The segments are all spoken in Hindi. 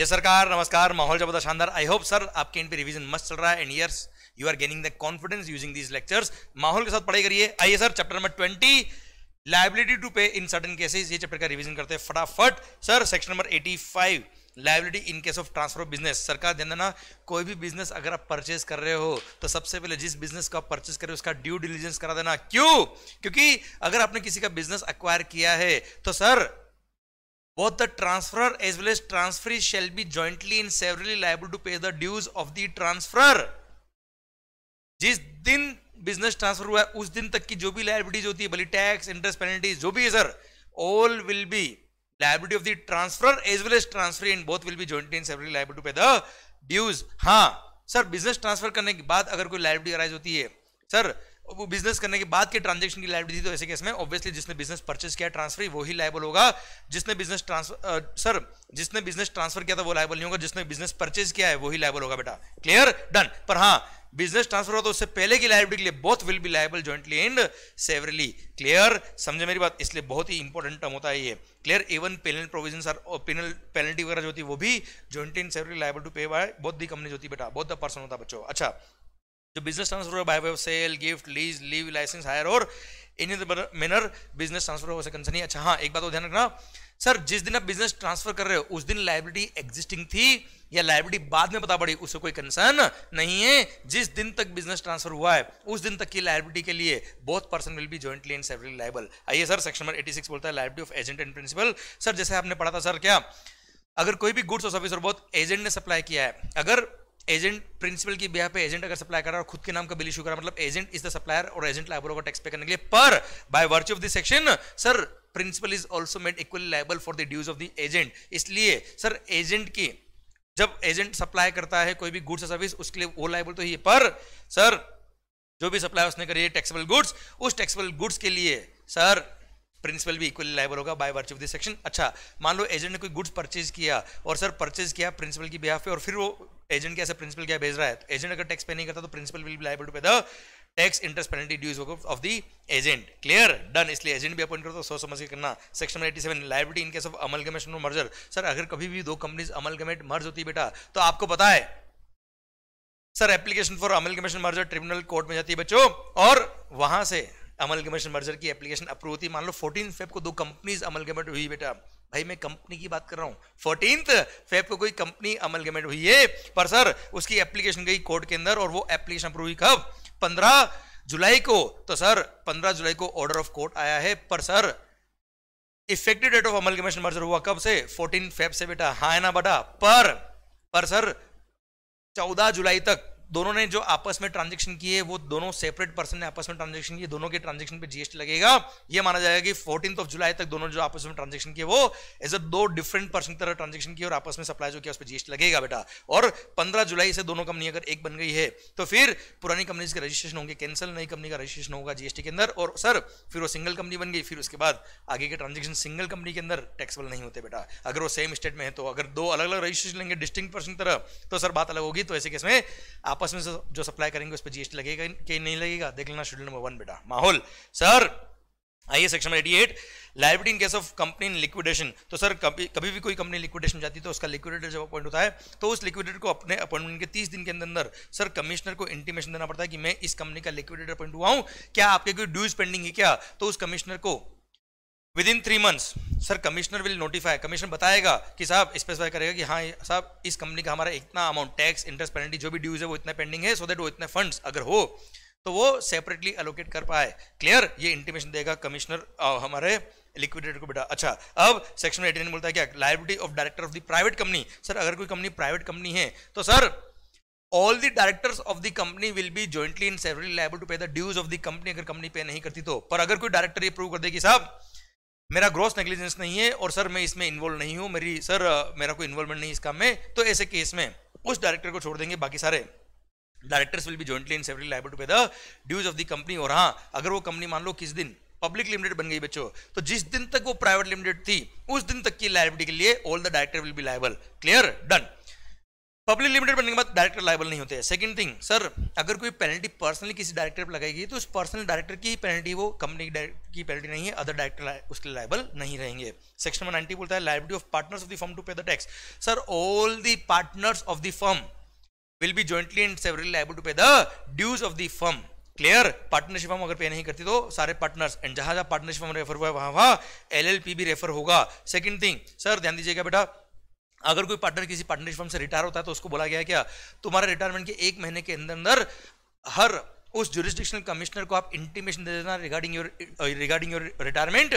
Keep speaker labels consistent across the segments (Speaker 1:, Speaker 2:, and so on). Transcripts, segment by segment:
Speaker 1: ये सरकार नमस्कार माहौल जबरदस्त शानदार आई होप सर आपके इन पे रिवीजन मस्त चल रहा है and yes you are gaining the confidence using these lectures माहौल के साथ पढ़ाई करिए आइए sir chapter number twenty liability to pay in certain cases ये चैप्टर का रिवीजन करते हैं फटाफट sir section number eighty five liability in case of transfer of business सरकार ध्यान देना कोई भी बिजनेस अगर आप परचेज कर रहे हो तो सबसे पहले जिस बिजनेस को आप परचेज कर रहे हो उसका ड्यू डिलीजेंस करा देना क्यों क्योंकि अगर आपने किसी का बिजनेस अक्वायर किया है तो sir both the transferor as well as transferee shall be jointly and severally liable to pay the dues of the transferor जिस दिन बिजनेस ट्रांसफर हुआ है उस दिन तक की जो भी लाइबिलिटीज होती है भले टैक्स इंटरेस्ट पेनल्टीज जो भी है sir all will be liability of the transfer as well as transfer in both will be jointly and separately liable to pay the dues हाँ सर बिजनेस ट्रांसफर करने के बाद अगर कोई लाइबिलिटी अराइज होती है सर वो बिजनेस करने के बाद के ट्रांजेक्शन की लाइबिलिटी तो ऐसे केस में ऑब्वियसली जिसने बिजनेस परचेस किया ट्रांसफर वो ही लाइबल होगा जिसने बिजनेस ट्रांसफर सर जिसने बिजनेस ट्रांसफर किया था वो लाइबल नहीं होगा जिसने बिजनेस परचेज किया है वो ही लाइबल होगा बेटा क्लियर डन पर हाँ बिजनेस ट्रांसफर हो तो उससे पहले की लाइबिलिटी के लिए both will be liable jointly and severally clear समझे मेरी बात इसलिए बहुत ही इंपॉर्टेंट टर्म होता है ये clear even penal provision are penal penalty वगैरह जो होती है वो भी jointly and severally liable to pay by बहुत दी कंपनी जो होती है बेटा बहुत द पर्सन होता है बच्चों अच्छा The business transfer by way of sale, gift, lease, leave, license, hire any other manner business transfer ho sakta nahi acha ha ek baat aur dhyan rakhna sir जिस दिन आप बिजनेस ट्रांसफर कर रहे हो उस दिन लाइबिलिटी एग्जिस्टिंग थी या लाइबिलिटी बाद में पता पड़ी उससे कोई कंसर्न नहीं है जिस दिन तक बिजनेस ट्रांसफर हुआ है उस दिन तक की लाइबिलिटी के लिए both person will be jointly and severally liable आइए सर सेक्शन नंबर 86 बोलता है liability of agent and principal sir जैसे आपने पढ़ा था सर क्या अगर कोई भी गुड्स और सर्विस और बहुत एजेंट ने सप्लाई किया है अगर एजेंट प्रिंसिपल की ब्याह पे एजेंट अगर सप्लाई कर रहा है और खुद के नाम का बिल इशू कर रहा है मतलब एजेंट इज द सप्लायर और एजेंट लाइबल होगा टैक्स पे करने के लिए पर by virtue of this section sir principal is also made equally liable for the dues of the agent इसलिए सर एजेंट की जब एजेंट सप्लाई करता है कोई भी गुड्स या सर्विस उसके लिए वो लाइबल तो ही है पर सर जो भी सप्लाई उसने करी है टैक्सेबल गुड्स उस टैक्सेबल गुड्स के लिए सर प्रिंसिपल भी इक्वली लाइबल होगा by virtue of this section अच्छा मान लो एजेंट ने कोई गुड्स परचेज किया और सर परचेज किया प्रिंसिपल की बिहाफ पे और फिर वो एजेंट कैसे प्रिंसिपल क्या भेज रहा है तो एजेंट अगर टैक्स पे नहीं करता तो principal will be liable to pay the tax interest penalty dues of the agent clear done इसलिए एजेंट भी अपॉइंट करो तो सोच समझ के करना section eighty seven liability in case of amalgamation और मर्जर सर अगर कभी भी दो कंपनीज अमल गमेट मर्ज होती है बेटा तो आपको पता है sir application for amalgamation merger tribunal court में जाती है बच्चों और वहां से अमल अमलगमेशन मर्जर की एप्लीकेशन अप्रूव होती मान लो फोर्टीन फेब को दो कंपनीज अमल अमलगमेट हुई बेटा भाई मैं कंपनी की बात कर रहा हूँ फोर्टीन फेब को कोई कंपनी अमल अमलगमेट हुई है पर सर उसकी एप्लीकेशन गई कोर्ट के अंदर और वो एप्लीकेशन अप्रूव हुई कब पंद्रह जुलाई को तो सर पंद्रह जुलाई को ऑर्डर ऑफ कोर्ट आया है पर सर इफेक्टिव डेट ऑफ अमल अमलगमेशन मर्जर हुआ कब से फोर्टीन फेब से बेटा हाँ ना बेटा पर पर सर चौदह जुलाई तक दोनों ने जो आपस में ट्रांजेक्शन किए वो दोनों सेपरेट पर्सन ने आपस में ट्रांजेक्शन किए दोनों के ट्रांजेक्शन पे जीएसटी लगेगा ये माना जाएगा कि फोर्टीन ऑफ जुलाई तक दोनों जो आपस में ट्रांजेक्शन किए वो एज अ दो डिफरेंट पर्सन की तरह ट्रांजेक्शन किए और आपस में सप्लाई जो किया उस पर जीएसटी लगेगा बेटा और पंद्रह जुलाई से दोनों कंपनी अगर एक बन गई है तो फिर पुरानी कंपनी के रजिस्ट्रेशन होंगे कैंसिल नई कंपनी का रजिस्ट्रेशन होगा जीएसटी के अंदर और सर फिर वो सिंगल कंपनी बन गई फिर उसके बाद आगे के ट्रांजेक्शन सिंगल कंपनी के अंदर टैक्सेबल नहीं होते बेटा अगर वो सेम स्टेट में है तो अगर दो अलग अलग रजिस्ट्रेशन लेंगे डिस्टिंग पर्सन की तरह तो सर बात अलग होगी तो ऐसे केस में आप आपस में जो सप्लाई करेंगे उस पर जीएसटी लगेगा कि नहीं लगेगा देख लेना शेड्यूल नंबर वन बेटा माहौल सर आइए section eighty eight liability in case of company in liquidation तो सर कभी कभी भी कोई कंपनी लिक्विडेशन जाती है तो उसका लिक्विडेटर जब अपॉइंट होता है तो उस लिक्विडेटर को अपने अपॉइंटमेंट के तीस दिन के अंदर अंदर सर कमिश्नर को इंटीमेशन देना पड़ता है कि मैं इस कंपनी का लिक्विडेटर अपॉइंट हुआ हूँ क्या आपके कोई ड्यूज पेंडिंग है क्या तो उस कमिश्नर को within three months sir commissioner will notify commissioner बताएगा कि साहब स्पेसिफाई करेगा कि हाँ साहब इस कंपनी का हमारा इतना अमाउंट टैक्स इंटरेस्ट पेनल्टी जो भी ड्यूज है वो इतना पेंडिंग है सो so दैट वो इतने फंड्स अगर हो तो वो सेपरेटली एलोकेट कर पाए क्लियर ये इंटीमेशन देगा कमिश्नर हमारे लिक्विडेटर को बेटा अच्छा अब सेक्शन एटीन बोलता है क्या liability of director of the private company sir अगर कोई कंपनी प्राइवेट कंपनी है तो sir all the directors of the company will be jointly in severally liable to pay the dues of the company अगर कंपनी पे नहीं करती तो पर अगर कोई डायरेक्टर ये प्रूव कर दे कि साहब मेरा ग्रोस नेग्लिजेंस नहीं है और सर मैं इसमें इन्वॉल्व नहीं हूँ मेरी सर मेरा कोई इन्वॉल्वमेंट नहीं इस काम में तो ऐसे केस में उस डायरेक्टर को छोड़ देंगे बाकी सारे directors will be jointly in severally liable to pay the dues of the company और हाँ अगर वो कंपनी मान लो किस दिन पब्लिक लिमिटेड बन गई बच्चों तो जिस दिन तक वो प्राइवेट लिमिटेड थी उस दिन तक की लाइबिलिटी के लिए all the director will be liable clear done public limited बनने के बाद डायरेक्टर लाइबल नहीं होते हैं सेकंड थिंग सर अगर कोई पेनल्टी पर्सनली किसी डायरेक्टर पर लगाई गई तो उस पर्सनल डायरेक्टर की पेनल्टी वो कंपनी की पेनल्टी नहीं है अदर डायरेक्टर उसके लाइबल नहीं रहेंगे सेक्शन वन नाइनटी बोलता है liability of partners of the firm to pay the tax sir all the partners of the firm will be jointly and severally liable to pay the dues of the firm clear partnership हम अगर पे नहीं करती तो सारे पार्टनर्स एंड जहां जहां पार्टनरशिप हम रेफर हुआ है वहां वहां एल भी रेफर होगा सेकंड थिंग सर ध्यान दीजिएगा बेटा अगर कोई पार्टनर किसी पार्टनरशिप फर्म से रिटायर होता है तो उसको बोला गया क्या हाँ, तुम्हारे रिटायरमेंट के एक महीने के अंदर अंदर हर उस जुरिस्डिक्शनल कमिश्नर को आप इंटीमेशन दे देना regarding your regarding your retirement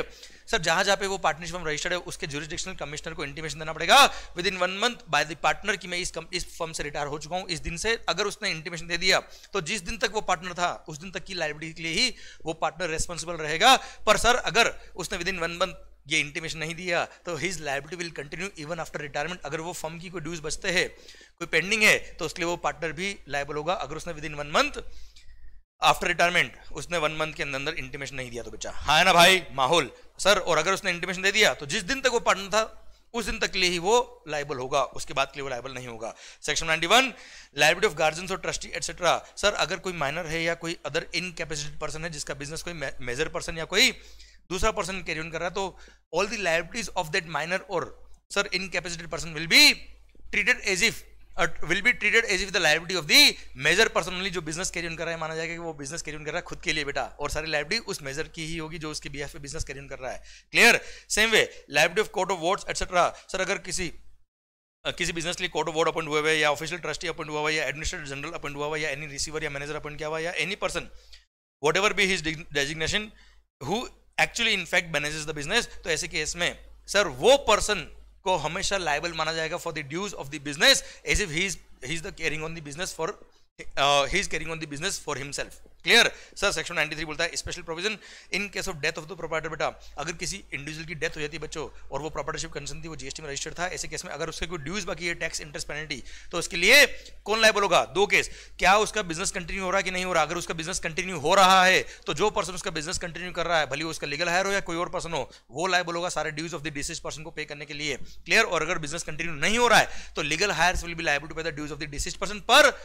Speaker 1: sir जहां जहां पे वो पार्टनरशिप फर्म रजिस्टर्ड है उसके जुरिस्डिक्शनल कमिश्नर को इंटीमेशन देना पड़ेगा within one month by the partner कि मैं इस कम, इस फर्म से रिटायर हो चुका हूं इस दिन से अगर उसने इंटीमेशन दे दिया तो जिस दिन तक वो पार्टनर था उस दिन तक की लाइबिलिटी के लिए ही वो पार्टनर रेस्पॉन्सिबल रहेगा पर सर अगर उसने विद इन वन मंथ ये इंटीमेशन नहीं दिया तो his liability will continue even after retirement अगर वो फर्म की कोई ड्यूज बचते हैं कोई पेंडिंग है तो उसके लिए वो पार्टनर भी लाइबल होगा अगर उसने within one month after retirement उसने वन मंथ के अंदर इंटीमेशन नहीं दिया तो बच्चा हाँ है ना भाई माहौल सर और अगर उसने इंटीमेशन दे दिया तो जिस दिन तक वो पार्टनर था उस दिन तक के लिए ही वो लाइबल होगा उसके बाद के लिए वो लाइबल नहीं होगा section one liability of guardian और ट्रस्टी एटसेट्रा सर अगर कोई माइनर है या कोई अदर इनकेपेसिटेड पर्सन है जिसका बिजनेस कोई मेजर पर्सन या कोई दूसरा पर्सन कैरी ऑन कर रहा है तो all the liabilities of that minor और sir incapacitated person will be treated as if will be treated as if the liability of the major person only जो बिजनेस कैरी ऑन कर रहा है माना जाएगा कि वो बिजनेस कैरी ऑन कर रहा है खुद के लिए बेटा और सारी लाइबिलिटी उस मेजर की ही होगी जो उसके बिहाफ पे बिजनेस कैरी ऑन कर रहा है clear same way liability of court of wards etcetera sir अगर किसी किसी बिजनेस लिए कोर्ट ऑफ वॉर्ड अपॉइंट हुआ है या ऑफिशियल ट्रस्टी अपॉइंट हुआ है या एडमिनिस्ट्रेटर जनरल अपॉइंट हुआ है या एनी रिसीवर या मैनेजर अपॉइंट किया हुआ या any person whatever be his designation who actually in fact manage the business तो ऐसे केस में सर वो पर्सन को हमेशा लाइबल माना जाएगा for the dues of the business as if is he is the carrying on the business for he is carrying on the business for himself clear sir section 93 बोलता है special provision in case of death of the proprietor बेटा अगर किसी इंडिविजुअल की डेथ हो जाती है बच्चों और वो प्रॉपर्टरशिप कंसर्न थी वो जीएसटी में रजिस्टर्ड था ऐसे केस में अगर उसके कोई ड्यूज बाकी है टैक्स इंटरेस्ट पेनल्टी तो उसके लिए कौन लाइबल होगा दो केस क्या उसका बिजनेस कंटिन्यू हो रहा है कि नहीं हो रहा अगर उसका बिजनेस कंटिन्यू हो रहा है तो जो पर्सन उसका बिजनेस कंटिन्यू कर रहा है भले उसका लीगल हायर हो या कोई और पर्सन हो वो लाइबल होगा सारे dues of the deceased person को पे करने के लिए क्लियर और अगर बिजनेस कंटिन्यू नहीं हो रहा है तो legal heir will be liable to pay the dues of the deceased person पर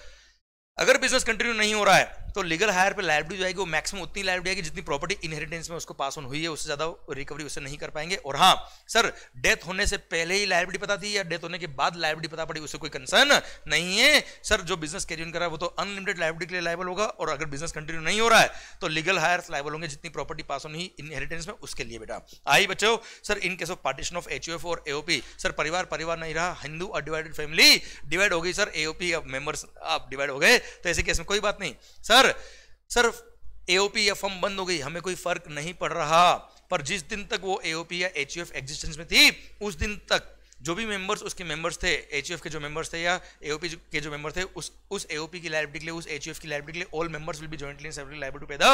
Speaker 1: अगर बिजनेस कंटिन्यू नहीं हो रहा है तो लीगल हायर पे लाइब्रेरी जो आएगी वो मैक्सिमम उतनी लाइब्रेरी आएगी जितनी प्रॉपर्टी इनहेरिटेंस में उसको पास ऑन हुई है उससे ज्यादा रिकवरी उससे नहीं कर पाएंगे और हाँ सर डेथ होने से पहले ही लाइब्रेरी पता थी या डेथ होने के बाद लाइब्रेरी पता पड़ी उससे कोई कंसर्न नहीं है सर जो बिजनेस रहा है वो तो अनलिमिटेड लाइब्रेरी के लिए लाइबल होगा और अगर बिजनेस कंटिन्यू नहीं हो रहा है तो लीगल हायर लाइबल होंगे जितनी प्रॉपर्टी पास ऑन हुई इनहेरिटेंस में उसके लिए बेटा आई बच्चो sir in case of partition of H और एओपी सर परिवार परिवार नहीं रहा हिंदू अडिवाइडेड फैमिली डिवाइड हो गई सर एओपी मेंबर्स आप डिवाइड हो गए तो ऐसे केस में कोई बात नहीं सर पर सर एओपी या फॉर्म बंद हो गई हमें कोई फर्क नहीं पड़ रहा पर जिस दिन तक वो एओपी या एच एग्जिस्टेंस में थी उस दिन तक जो भी मेंबर्स उसके मेंबर्स थे एच के जो मेंबर्स थे या एओपी के जो मेंबर थे उस उस एओपी की लाइब्रेटी के लिए उस एच की लाइब्रेटी के लिए all members will be jointly separately liability pay the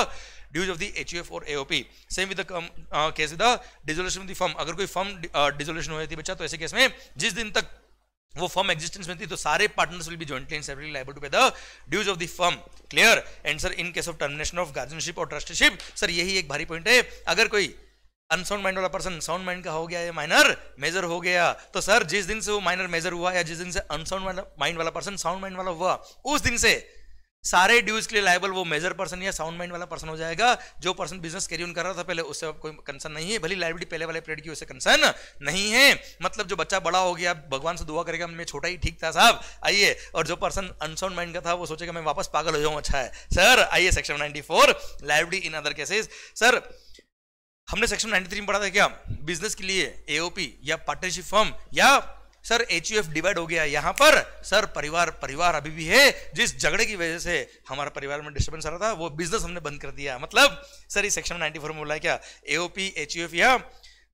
Speaker 1: dues of the H और AOP same with case with the dissolution of the firm अगर कोई फर्म डिजोल्यूशन uh, हो जाती बच्चा तो ऐसे केस में जिस दिन तक वो फर्म एक्जिस्टेंस में थी तो सारे partners will be jointly and separately liable to pay the dues of the firm clear and sir in case of termination of guardianship और ट्रस्टीशिप सर यही एक भारी पॉइंट है अगर कोई अनसाउंड माइंड वाला पर्सन साउंड माइंड का हो गया या माइनर मेजर हो गया तो सर जिस दिन से वो माइनर मेजर हुआ या जिस दिन से अनसाउंड माइंड वाला पर्सन साउंड माइंड वाला हुआ उस दिन से सारे ड्यूज के लिए लाइबल वो मेजर पर्सन या साउंड माइंड वाला पर्सन हो जाएगा जो पर्सन बिजनेस कैरी ऑन कर रहा था पहले उससे कोई कंसर्न नहीं है भली लाइबिलिटी पहले वाले पीरियड की उससे कंसर्न नहीं है मतलब जो बच्चा बड़ा हो गया भगवान से दुआ करेगा मैं छोटा ही ठीक था साहब आइए और जो पर्सन अनसाउंड माइंड का था वो सोचेगा मैं वापस पागल हो जाऊँ अच्छा है सर आइए section ninety four liability in other cases sir हमने सेक्शन 93 में पढ़ा था क्या बिजनेस के लिए एओपी या पार्टनरशिप फर्म या सर एच डिवाइड हो गया यहां पर सर परिवार परिवार अभी भी है जिस झगड़े की वजह से हमारा परिवार में डिस्टर्बेंस आ रहा था वो बिजनेस हमने बंद कर दिया मतलब सर इस सेक्शन नाइनटी फोर में बोला क्या एओपी एच या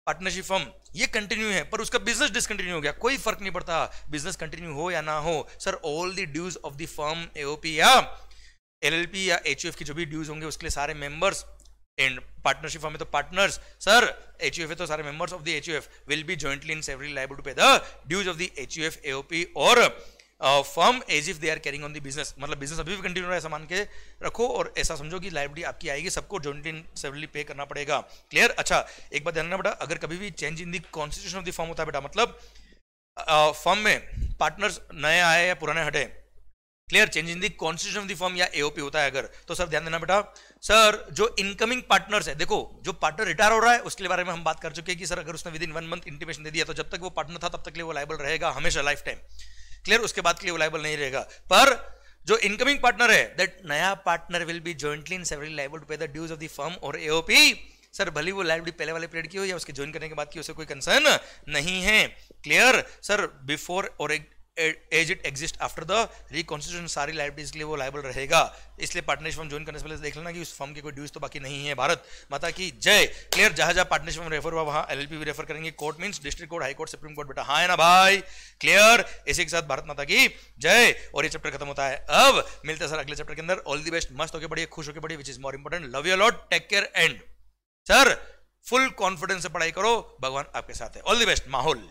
Speaker 1: पार्टनरशिप फर्म ये कंटिन्यू है पर उसका बिजनेस डिसकंटिन्यू हो गया कोई फर्क नहीं पड़ता बिजनेस कंटिन्यू हो या ना हो sir all the dues of the firm AOP या एलएलपी या एचयूएफ के जो भी ड्यूज होंगे उसके लिए सारे मेंबर्स एंड पार्टनरशिप हमें तो partners sir H U F तो सारे members of the H U F will be jointly in severally and to pay the dues of the H U F AOP और firm as if they are carrying on the business मतलब बिजनेस अभी भी कंटिन्यू रहा है मान के रखो और ऐसा समझो कि लाइब्रेरी आपकी आएगी सबको जॉइंटली सेवरली पे करना पड़ेगा क्लियर अच्छा एक बात ध्यान बेटा अगर कभी भी change in the constitution of the firm होता है बेटा मतलब फर्म uh, में पार्टनर्स नए आए या पुराने हटे clear change in the of the firm या एओपी होता है अगर तो सर ध्यान देना बेटा सर जो इनकमिंग पार्टनर्स है देखो जो पार्टनर रिटायर हो रहा है उसके बारे में हम बात कर चुके हैं कि सर अगर उसने within one month intimation दे दिया तो जब तक वो पार्टनर था तब तक लिए वो लाइबल रहेगा हमेशा लाइफ टाइम क्लियर उसके बाद के लिए वो लाइबल नहीं रहेगा पर जो इनकमिंग पार्टनर है दैट नया partner will be jointly in severally liable to pay the dues of the firm और एओपी सर भले वो लाइबिलिटी पहले वाले पीरियड की हो या उसके ज्वाइन करने के बाद की उसे कोई कंसर्न नहीं है क्लियर सर बिफोर और as it exist after the reconstitution सारी लाइबिलिटीज के लिए वो लाइबल रहेगा इसलिए पार्टनरशिप फॉर्म ज्वाइन करने से पहले देख लेना कि उस फॉर्म की कोई ड्यूज तो बाकी नहीं है भारत माता की जय क्लियर जहां जहां पार्टनरशिप फॉर्म रेफर हुआ वहां एल भी रेफर करेंगे court means district court high court supreme court बेटा हाँ है ना भाई क्लियर इसी के साथ भारत माता की जय और ये चैप्टर खत्म होता है अब मिलते हैं सर अगले चैप्टर के अंदर ऑल दी बेस्ट मस्त होकर बढ़िए खुश होकर बढ़िए which is more important love you lot take care and sir full confidence से पढ़ाई करो भगवान आपके साथ है ऑल दी बेस्ट माहौल